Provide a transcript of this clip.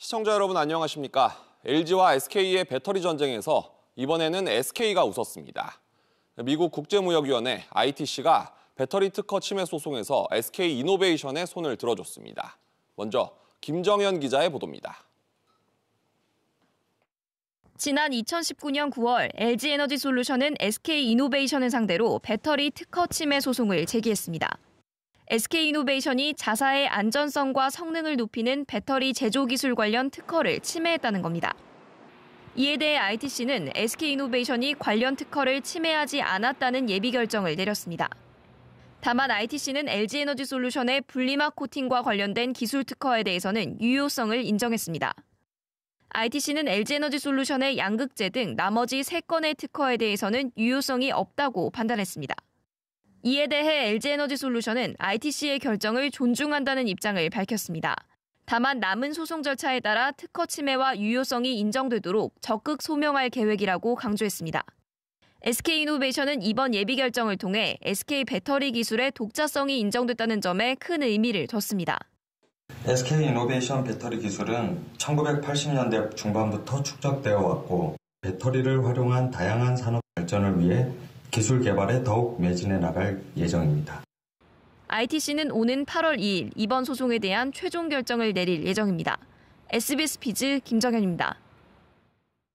시청자 여러분 안녕하십니까? LG와 SK의 배터리 전쟁에서 이번에는 SK가 웃었습니다. 미국 국제무역위원회 ITC가 배터리 특허 침해 소송에서 SK 이노베이션의 손을 들어줬습니다. 먼저 김정현 기자의 보도입니다. 지난 2019년 9월 LG 에너지 솔루션은 SK 이노베이션을 상대로 배터리 특허 침해 소송을 제기했습니다. SK이노베이션이 자사의 안전성과 성능을 높이는 배터리 제조 기술 관련 특허를 침해했다는 겁니다. 이에 대해 ITC는 SK이노베이션이 관련 특허를 침해하지 않았다는 예비 결정을 내렸습니다. 다만 ITC는 LG에너지 솔루션의 분리막 코팅과 관련된 기술 특허에 대해서는 유효성을 인정했습니다. ITC는 LG에너지 솔루션의 양극재 등 나머지 3건의 특허에 대해서는 유효성이 없다고 판단했습니다. 이에 대해 LG에너지솔루션은 ITC의 결정을 존중한다는 입장을 밝혔습니다. 다만 남은 소송 절차에 따라 특허 침해와 유효성이 인정되도록 적극 소명할 계획이라고 강조했습니다. SK이노베이션은 이번 예비 결정을 통해 SK 배터리 기술의 독자성이 인정됐다는 점에 큰 의미를 뒀습니다. SK 이노베이션 배터리 기술은 1980년대 중반부터 축적되어 왔고 배터리를 활용한 다양한 산업 발전을 위해 기술 개발에 더욱 매진해 나갈 예정입니다. ITC는 오는 8월 2일 이번 소송에 대한 최종 결정을 내릴 예정입니다. SBS 비즈 김정현입니다.